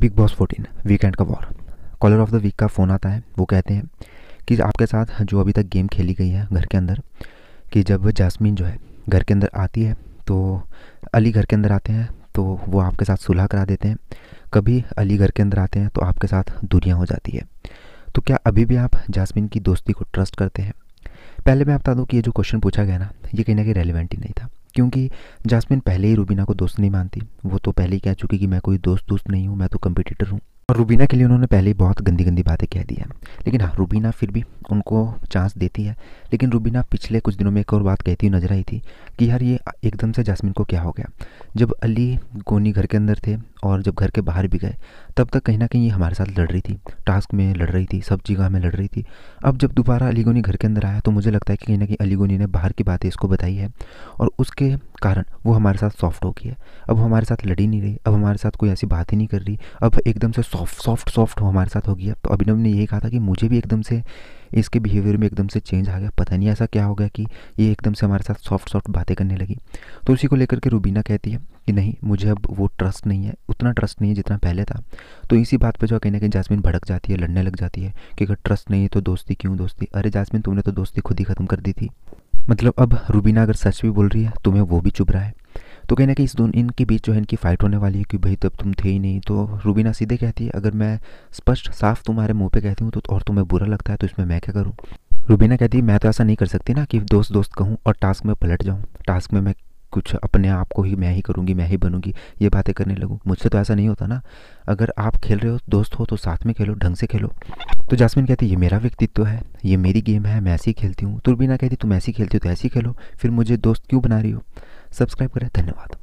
big boss fourteen weekend का war caller of the week का phone आता है वो कहते हैं कि आपके साथ जो अभी तक गेम खेली गई है घर के अंदर कि जब जासमीन जो है घर के अंदर आती है तो अली घर के अंदर आते हैं तो वो आपके साथ सुलह करा देते हैं कभी अली घर के अंदर आते हैं तो आपके साथ दूरियाँ हो जाती है तो क्या अभी भी आप जासमीन की दोस्ती को ट्रस्ट करते हैं पहले मैं बता दूँ कि ये जो क्वेश्चन पूछा गया ना ये कहीं ना कहीं रेलिवेंट ही नहीं था क्योंकि जासमिन पहले ही रूबीना को दोस्त नहीं मानती वो तो पहले ही कह चुकी कि मैं कोई दोस्त दोस्त नहीं हूँ मैं तो कंपिटिटर हूँ और रूबीना के लिए उन्होंने पहले ही बहुत गंदी गंदी बातें कह दी हैं लेकिन हाँ रूबीना फिर भी उनको चांस देती है लेकिन रूबीना पिछले कुछ दिनों में एक और बात कहती हुई नज़र आई थी कि यार ये एकदम से जासमिन को क्या हो गया जब अली गोनी घर के अंदर थे और जब घर के बाहर भी गए तब तक कहीं ना कहीं ये हमारे साथ लड़ रही थी टास्क में लड़ रही थी सब जगह में लड़ रही थी अब जब दोबारा अली गोनी घर के अंदर आया तो मुझे लगता है कि कहीं ना कहीं अली गोनी ने बाहर की बातें इसको बताई है और उसके कारण वो हमारे साथ सॉफ्ट हो गया है अब वो हमारे साथ लड़ी नहीं रही अब हमारे साथ कोई ऐसी बात ही नहीं कर रही अब एकदम से सॉफ्ट सॉफ्ट सॉफ्ट हमारे साथ हो गया तो अभिनव ने यही कहा था कि मुझे भी एकदम से इसके बिहेवियर में एकदम से चेंज आ गया पता नहीं ऐसा क्या हो गया कि ये एकदम से हमारे साथ सॉफ्ट सॉफ्ट बातें करने लगी तो उसी को लेकर के रूबीना कहती है कि नहीं मुझे अब वो ट्रस्ट नहीं है उतना ट्रस्ट नहीं है जितना पहले था तो इसी बात पे जो कहने के जासमिन भड़क जाती है लड़ने लग जाती है कि अगर ट्रस्ट नहीं है तो दोस्ती क्यों दोस्ती अरे जासमिन तुमने तो दोस्ती खुद ही ख़त्म कर दी थी मतलब अब रूबीना अगर सच भी बोल रही है तुम्हें वो भी चुभ रहा है तो कहीं ना कहीं इस दोनों इनके बीच जो है इनकी फ़ाइट होने वाली है कि भाई तब तुम थे ही नहीं तो रूबीना सीधे कहती है अगर मैं स्पष्ट साफ तुम्हारे मुंह पे कहती हूँ तो और तुम्हें बुरा लगता है तो इसमें मैं क्या करूँ रूबीना कहती है मैं तो ऐसा नहीं कर सकती ना कि दोस्त दोस्त कहूँ और टास्क में पलट जाऊँ टास्क में मैं कुछ अपने आप को ही मैं ही करूँगी मैं ही बनूँगी ये बातें करने लगूँ मुझसे तो ऐसा नहीं होता ना अगर आप खेल रहे हो दोस्त हो तो साथ में खेलो ढंग से खेलो तो जासमिन कहती है ये मेरा व्यक्तित्व है ये मेरी गेम है मैं ऐसी खेलती हूँ तुरबीना कहती तुम ऐसी खेलती हो तो ऐसी खेलो फिर मुझे दोस्त क्यों बना रही हो सब्सक्राइब करें धन्यवाद